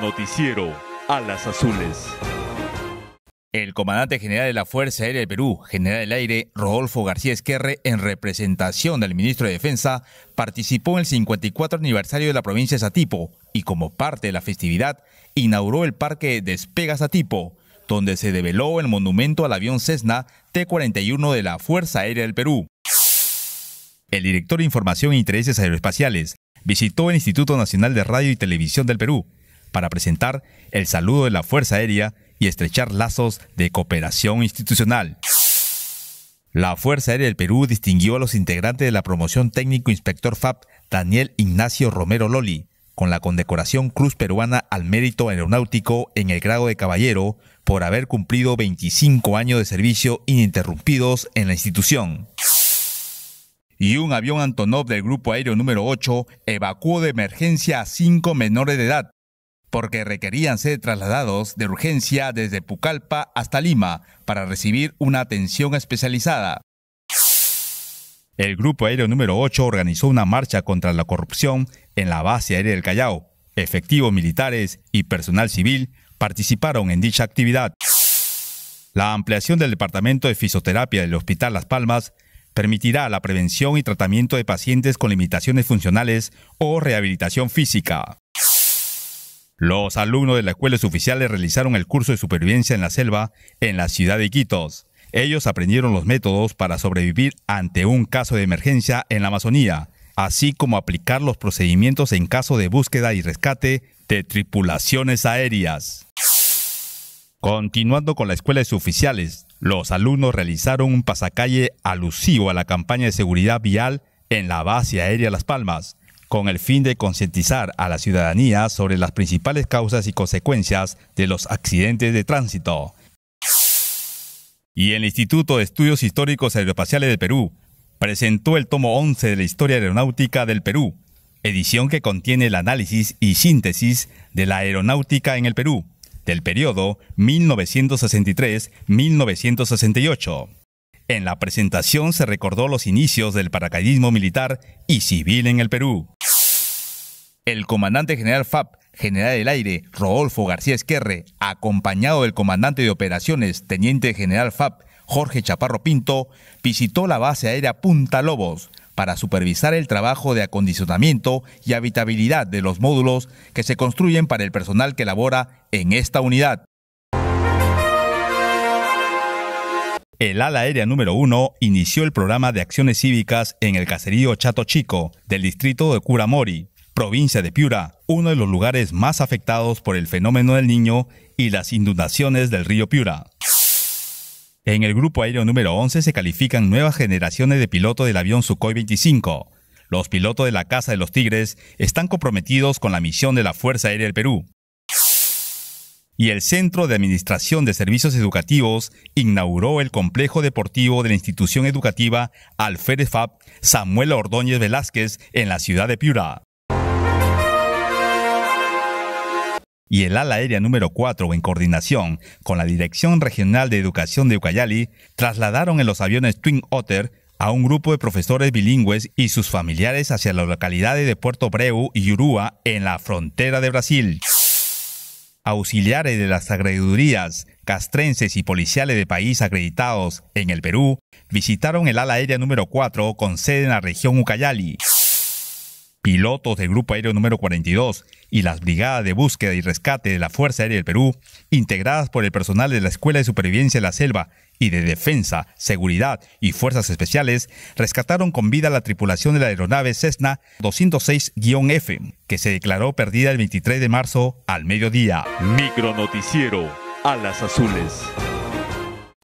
noticiero, Alas Azules. El comandante general de la Fuerza Aérea del Perú, general del aire Rodolfo García Esquerre, en representación del ministro de Defensa, participó en el 54 aniversario de la provincia de Satipo y como parte de la festividad inauguró el parque Despega Satipo, donde se develó el monumento al avión Cessna T-41 de la Fuerza Aérea del Perú. El director de Información e Intereses Aeroespaciales visitó el Instituto Nacional de Radio y Televisión del Perú para presentar el saludo de la Fuerza Aérea y estrechar lazos de cooperación institucional. La Fuerza Aérea del Perú distinguió a los integrantes de la promoción técnico inspector FAP Daniel Ignacio Romero Loli con la condecoración Cruz Peruana al Mérito Aeronáutico en el grado de caballero por haber cumplido 25 años de servicio ininterrumpidos en la institución y un avión Antonov del Grupo Aéreo número 8 evacuó de emergencia a cinco menores de edad porque requerían ser trasladados de urgencia desde Pucallpa hasta Lima para recibir una atención especializada. El Grupo Aéreo número 8 organizó una marcha contra la corrupción en la base aérea del Callao. Efectivos militares y personal civil participaron en dicha actividad. La ampliación del Departamento de Fisioterapia del Hospital Las Palmas permitirá la prevención y tratamiento de pacientes con limitaciones funcionales o rehabilitación física. Los alumnos de las escuelas oficiales realizaron el curso de supervivencia en la selva en la ciudad de Iquitos. Ellos aprendieron los métodos para sobrevivir ante un caso de emergencia en la Amazonía, así como aplicar los procedimientos en caso de búsqueda y rescate de tripulaciones aéreas. Continuando con las escuelas oficiales, los alumnos realizaron un pasacalle alusivo a la campaña de seguridad vial en la base aérea Las Palmas, con el fin de concientizar a la ciudadanía sobre las principales causas y consecuencias de los accidentes de tránsito. Y el Instituto de Estudios Históricos Aeroespaciales de Perú presentó el tomo 11 de la Historia Aeronáutica del Perú, edición que contiene el análisis y síntesis de la aeronáutica en el Perú del periodo 1963-1968. En la presentación se recordó los inicios del paracaidismo militar y civil en el Perú. El comandante general FAP, general del aire, Rodolfo García Esquerre, acompañado del comandante de operaciones, teniente general FAP, Jorge Chaparro Pinto, visitó la base aérea Punta Lobos para supervisar el trabajo de acondicionamiento y habitabilidad de los módulos que se construyen para el personal que labora en esta unidad. El ala aérea número 1 inició el programa de acciones cívicas en el caserío Chato Chico del distrito de Curamori, provincia de Piura, uno de los lugares más afectados por el fenómeno del niño y las inundaciones del río Piura. En el grupo aéreo número 11 se califican nuevas generaciones de pilotos del avión Sukhoi 25. Los pilotos de la Casa de los Tigres están comprometidos con la misión de la Fuerza Aérea del Perú. Y el Centro de Administración de Servicios Educativos inauguró el complejo deportivo de la institución educativa Alférez Fab Samuel Ordóñez Velázquez en la ciudad de Piura. y el ala aérea número 4, en coordinación con la Dirección Regional de Educación de Ucayali, trasladaron en los aviones Twin Otter a un grupo de profesores bilingües y sus familiares hacia las localidades de Puerto Breu y Urua, en la frontera de Brasil. Auxiliares de las agredurías castrenses y policiales de país acreditados en el Perú visitaron el ala aérea número 4 con sede en la región Ucayali pilotos del Grupo Aéreo número 42 y las Brigadas de Búsqueda y Rescate de la Fuerza Aérea del Perú, integradas por el personal de la Escuela de Supervivencia de la Selva y de Defensa, Seguridad y Fuerzas Especiales, rescataron con vida la tripulación de la aeronave Cessna 206-F, que se declaró perdida el 23 de marzo al mediodía. Micronoticiero Alas Azules.